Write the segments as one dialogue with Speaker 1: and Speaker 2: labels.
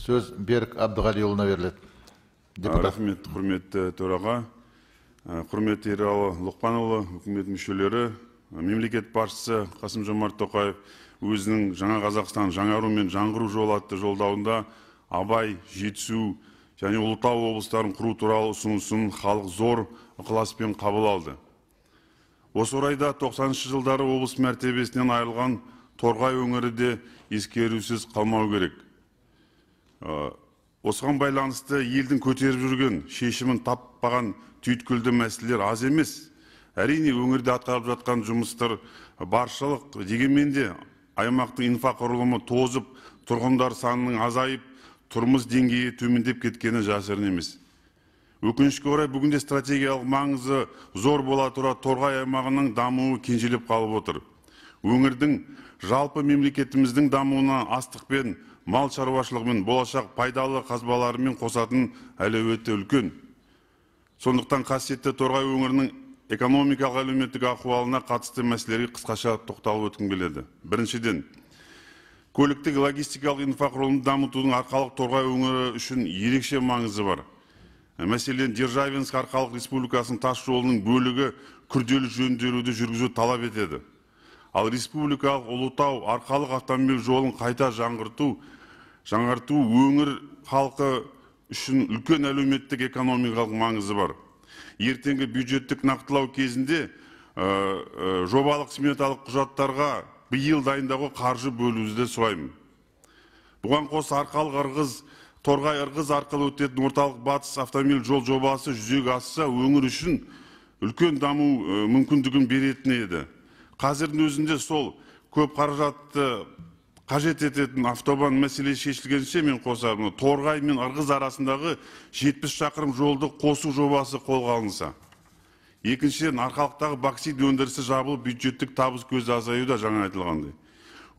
Speaker 1: сөз берік әбдіғалиұлына беріледі депутат рахмет құрметті төраға ә, құрметті ералы лұқпанұлы үкімет мүшелері ә, мемлекет басшысы қасым жомарт тоқаев өзінің жаңа қазақстан жаңару мен жаңғыру жолы атты жолдауында абай жетісу және ұлытау облыстарын құру туралы ұсынысын халық зор ықыласпен қабыл алды осы орайда тоқсаныншы жылдары облыс мәртебесінен айырылған торғай өңірі де ескерусіз қалмау керек Э, осыған байланысты елдің көтеріп жүрген шешімін таппаған түйткілді мәселелер аз емес әрине өңірде атқарып жатқан жұмыстар э, баршылық дегенмен де аймақтың инфрақұрылымы тозып тұрғындар санының азайып тұрмыс деңгейі төмендеп кеткені жасырын емес өкінішке орай бүгінде стратегиялық маңызы зор бола тұра торғай аймағының дамуы кенжелеп қалып отыр өңірдің жалпы мемлекетіміздің дамуына астықпен мал шаруашылығымен болашақ пайдалы қазбаларымен қосатын әлеуеті үлкен сондықтан қасиетті торғай өңірінің экономикалық әлеуметтік ахуалына қатысты мәселелерге қысқаша тоқталып өткім келеді біріншіден көліктік логистикалық инфрақұрылымды дамытудың арқалық торғай өңірі үшін ерекше маңызы бар ә, мәселен державинск арқалық республикасының тас жолының бөлігі күрделі жөнделуді жүргізу талап етеді ал республикалық ұлытау арқалық автомобиль жолын қайта жаңғырту жаңарту өңір халқы үшін үлкен әлеуметтік экономикалық маңызы бар ертеңгі бюджеттік нақтылау кезінде ә, жобалық сметалық құжаттарға биыл дайындауға қаржы бөлуіңізді сұраймын бұған қоса арқалық ырғыз торғай ырғыз арқылы өтетін орталық батыс автомобиль жол жобасы жүзеге асса өңір үшін үлкен даму э, мүмкіндігін беретін еді қазірдің өзінде сол көп қаражатты қажет ететін автобан мәселесі шешілгенше мен қоса торғай мен ырғыз арасындағы 70 шақырым жолды қосу жобасы қолға алынса екіншіден арқалықтағы боксит өндірісі жабылып бюджеттік табыс көзі азаюда жаңа айтылғандай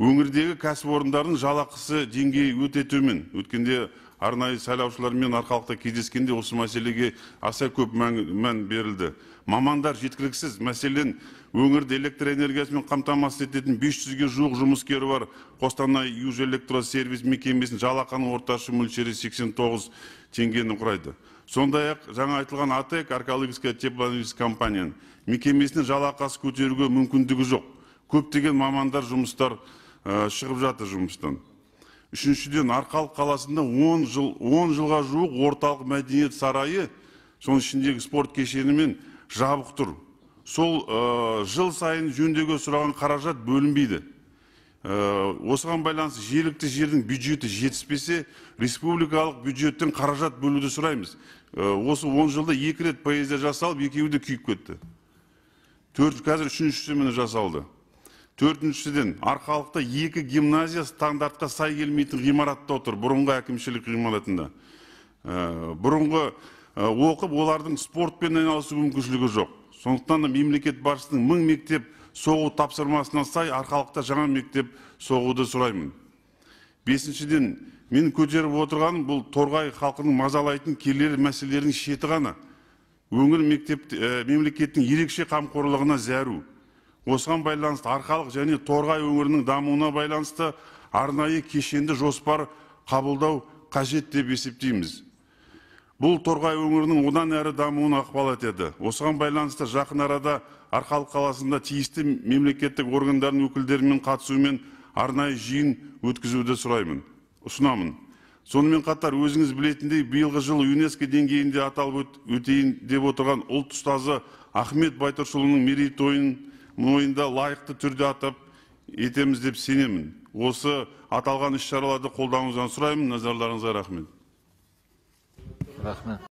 Speaker 1: өңірдегі кәсіпорындардың жалақысы деңгейі өте төмен өткенде арнайы сайлаушылармен арқалықта кездескенде осы мәселеге аса көп мән берілді мамандар жеткіліксіз мәселен өңірде электр энергиясымен қамтамасыз ететін 500-ге жуық жұмыскері бар қостанай южэлектросервис мекемесінің жалақаның орташа мөлшері 89 теңгені құрайды сондай ақ жаңа айтылған атек аркалыгская теплоэнергия компанияның мекемесінің жалақасы көтеруге мүмкіндігі жоқ көптеген мамандар жұмыстар э, шығып жатыр жұмыстан үшіншіден арқалық қаласында он жыл он жылға жуық орталық мәдениет сарайы соның ішіндегі спорт кешенімен жабық тұр сол ә, жыл сайын жөндеуге сұраған қаражат бөлінбейді ә, осыған байланысты жергілікті жердің бюджеті жетіспесе республикалық бюджеттен қаражат бөлуді сұраймыз ә, осы он жылда екі рет поэзия жасалып екеуі де күйіп кетті төрт қазір үшіншісі міне жасалды төртіншіден арқалықта екі гимназия стандартқа сай келмейтін ғимаратта отыр бұрынғы әкімшілік ғимаратында ә, бұрынғы ә, оқып олардың спортпен айналысу мүмкіншілігі жоқ сондықтан да мемлекет басшысының мың мектеп соғу тапсырмасына сай арқалықта жаңа мектеп соғуды сұраймын бесіншіден мен көтеріп отырған бұл торғай халқының мазалайтын келер мәселелердің шеті ғана өңір мектеп ә, мемлекеттің ерекше қамқорлығына зәру осыған байланысты арқалық және торғай өңірінің дамуына байланысты арнайы кешенді жоспар қабылдау қажет деп есептейміз бұл торғай өңірінің одан әрі дамуына ықпал етеді осыған байланысты жақын арада арқалық қаласында тиісті мемлекеттік органдардың өкілдерімен қатысуымен арнайы жиын өткізуді сұраймын ұсынамын сонымен қатар өзіңіз білетіндей биылғы жыл юнеско деңгейінде аталып өтейін деп отырған ұлт ұстазы ахмет байтұрсұлының мерейтойын мойында лайықты түрде атап етеміз деп сенемін осы аталған іс шараларды қолдауыңыздан сұраймын назарларыңызға рахмет рахмет